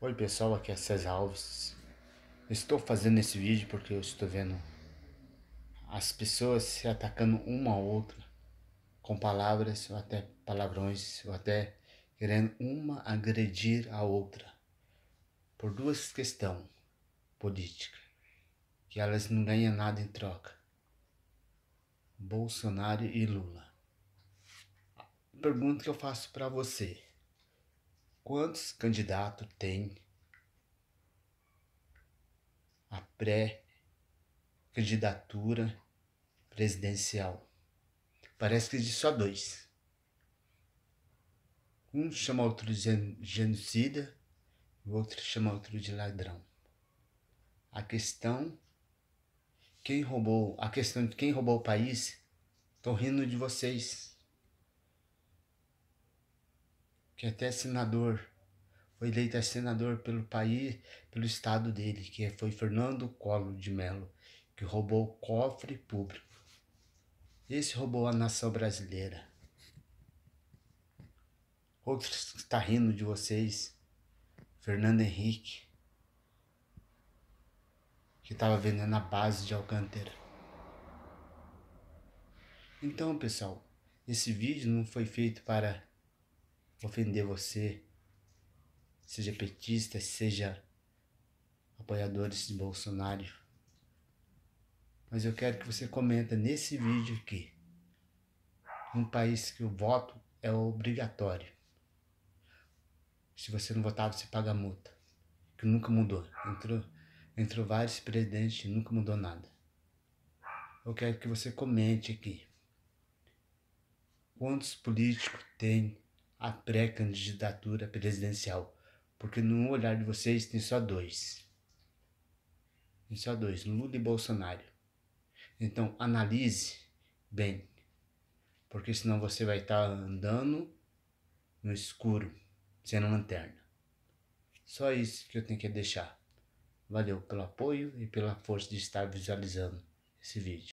Oi pessoal, aqui é César Alves. Estou fazendo esse vídeo porque eu estou vendo as pessoas se atacando uma a outra com palavras ou até palavrões ou até querendo uma agredir a outra por duas questões políticas que elas não ganham nada em troca. Bolsonaro e Lula. A pergunta que eu faço para você Quantos candidatos tem a pré-candidatura presidencial? Parece que existe só dois. Um chama outro de genocida o outro chama outro de ladrão. A questão quem roubou, a questão de quem roubou o país, tô rindo de vocês que é até é senador, foi eleito senador pelo país, pelo estado dele, que foi Fernando Colo de Mello, que roubou o cofre público. Esse roubou a nação brasileira. Outro está rindo de vocês, Fernando Henrique, que estava vendendo a base de Alcântara. Então, pessoal, esse vídeo não foi feito para ofender você, seja petista, seja apoiadores de Bolsonaro. Mas eu quero que você comenta nesse vídeo aqui. Um país que o voto é obrigatório. Se você não votar, você paga multa. Que nunca mudou. Entrou, entrou vários presidentes e nunca mudou nada. Eu quero que você comente aqui. Quantos políticos tem a pré-candidatura presidencial, porque no olhar de vocês tem só dois. Tem só dois, Lula e Bolsonaro. Então analise bem, porque senão você vai estar tá andando no escuro, sendo lanterna. Só isso que eu tenho que deixar. Valeu pelo apoio e pela força de estar visualizando esse vídeo.